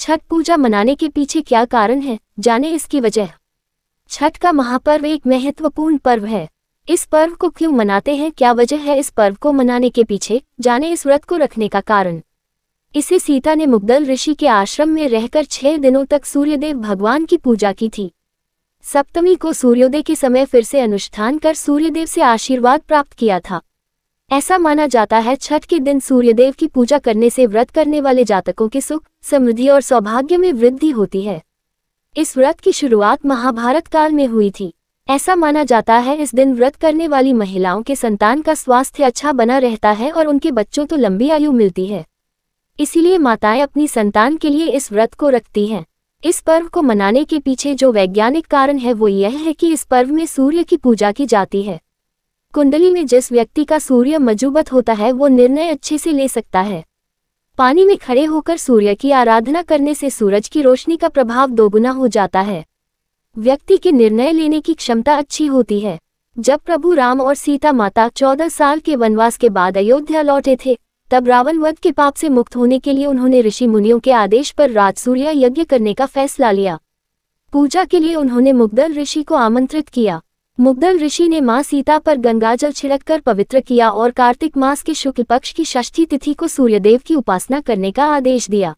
छठ पूजा मनाने के पीछे क्या कारण है जाने इसकी वजह छठ का महापर्व एक महत्वपूर्ण पर्व है इस पर्व को क्यों मनाते हैं क्या वजह है इस पर्व को मनाने के पीछे जाने इस व्रत को रखने का कारण इसे सीता ने मुग्दल ऋषि के आश्रम में रहकर छह दिनों तक सूर्यदेव भगवान की पूजा की थी सप्तमी को सूर्योदय के समय फिर से अनुष्ठान कर सूर्यदेव से आशीर्वाद प्राप्त किया था ऐसा माना जाता है छठ के दिन सूर्यदेव की पूजा करने से व्रत करने वाले जातकों के सुख समृद्धि और सौभाग्य में वृद्धि होती है इस व्रत की शुरुआत महाभारत काल में हुई थी ऐसा माना जाता है इस दिन व्रत करने वाली महिलाओं के संतान का स्वास्थ्य अच्छा बना रहता है और उनके बच्चों तो लंबी आयु मिलती है इसीलिए माताएं अपनी संतान के लिए इस व्रत को रखती हैं इस पर्व को मनाने के पीछे जो वैज्ञानिक कारण है वो यह है कि इस पर्व में सूर्य की पूजा की जाती है कुंडली में जिस व्यक्ति का सूर्य मजूबत होता है वो निर्णय अच्छे से ले सकता है पानी में खड़े होकर सूर्य की आराधना करने से सूरज की रोशनी का प्रभाव दोगुना हो जाता है व्यक्ति के निर्णय लेने की क्षमता अच्छी होती है जब प्रभु राम और सीता माता चौदह साल के वनवास के बाद अयोध्या लौटे थे तब रावण वध के पाप से मुक्त होने के लिए उन्होंने ऋषि मुनियों के आदेश पर राजसूर्य यज्ञ करने का फैसला लिया पूजा के लिए उन्होंने मुग्दल ऋषि को आमंत्रित किया मुग्धल ऋषि ने मां सीता पर गंगाजल छिड़ककर पवित्र किया और कार्तिक मास के शुक्ल पक्ष की षष्ठी तिथि को सूर्यदेव की उपासना करने का आदेश दिया